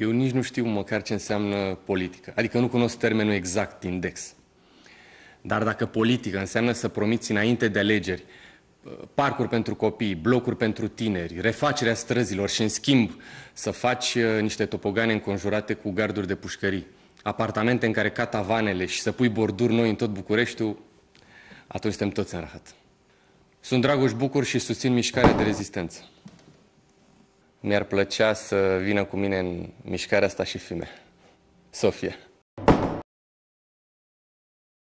Eu nici nu știu măcar ce înseamnă politică. Adică nu cunosc termenul exact index. Dar dacă politică înseamnă să promiți înainte de alegeri uh, parcuri pentru copii, blocuri pentru tineri, refacerea străzilor și, în schimb, să faci uh, niște topogane înconjurate cu garduri de pușcării, apartamente în care catavanele și să pui borduri noi în tot Bucureștiul, atunci suntem toți în rahat. Sunt Dragoș Bucur și susțin mișcarea de rezistență mi-ar plăcea să vină cu mine în mișcarea asta și fime. Sofia.